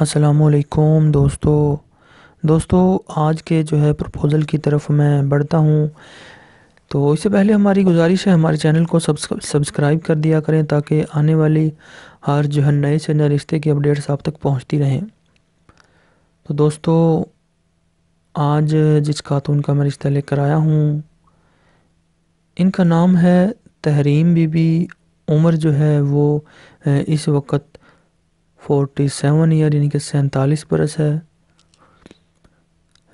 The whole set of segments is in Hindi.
असलकुम दोस्तों दोस्तों आज के जो है प्रपोज़ल की तरफ मैं बढ़ता हूँ तो इससे पहले हमारी गुजारिश है हमारे चैनल को सब्सक्राइब कर दिया करें ताकि आने वाली हर जो है नए से नए रिश्ते की अपडेट्स आप तक पहुँचती रहें तो दोस्तों आज जिस खातून का मैं रिश्ता लेकर आया हूँ इनका नाम है तहरीम बीबी उम्र जो है वो इस वक्त फोर्टी सेवन ईयर यानी कि सैंतालीस बरस है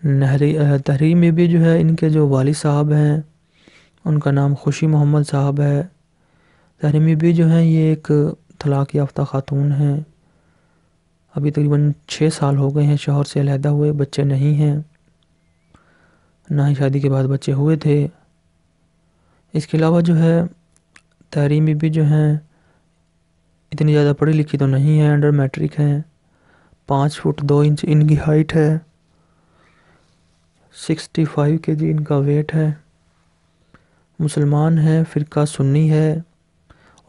नहरी तहरीर में भी जो है इनके जो वाली साहब हैं उनका नाम खुशी मोहम्मद साहब है तहरी में भी जो हैं ये एक तलाक़ याफ्ता ख़ातून हैं अभी तकरीबन छः साल हो गए हैं शोहर से अलहदा हुए बच्चे नहीं हैं ना ही शादी के बाद बच्चे हुए थे इसके अलावा जो है तहरी में भी जो हैं इतनी ज़्यादा पढ़ी लिखी तो नहीं है अंडर मैट्रिक हैं पाँच फुट दो इंच इनकी हाइट है सिक्सटी फाइव के जी इनका वेट है मुसलमान है फ़िरका सुन्नी है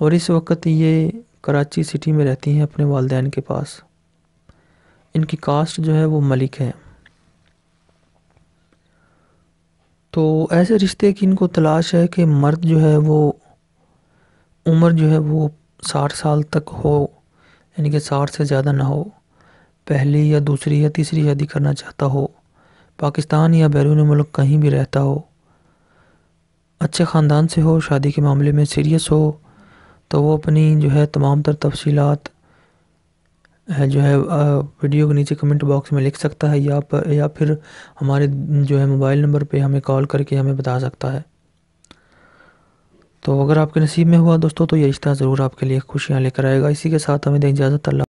और इस वक्त ये कराची सिटी में रहती हैं अपने वालदेन के पास इनकी कास्ट जो है वो मलिक है तो ऐसे रिश्ते की इनको तलाश है कि मर्द जो है वो उम्र जो है वो साठ साल तक हो यानी कि साठ से ज़्यादा ना हो पहली या दूसरी या तीसरी शादी करना चाहता हो पाकिस्तान या बैरून मुल्क कहीं भी रहता हो अच्छे ख़ानदान से हो शादी के मामले में सीरियस हो तो वो अपनी जो है तमाम तर तफसीत जो है वीडियो के नीचे कमेंट बॉक्स में लिख सकता है या या फिर हमारे जो है मोबाइल नंबर पे हमें कॉल करके हमें बता सकता है तो अगर आपके नसीब में हुआ दोस्तों तो ये रिश्ता ज़रूर आपके लिए खुशियाँ लेकर आएगा इसी के साथ हमें दें इजाज़त अल्लाह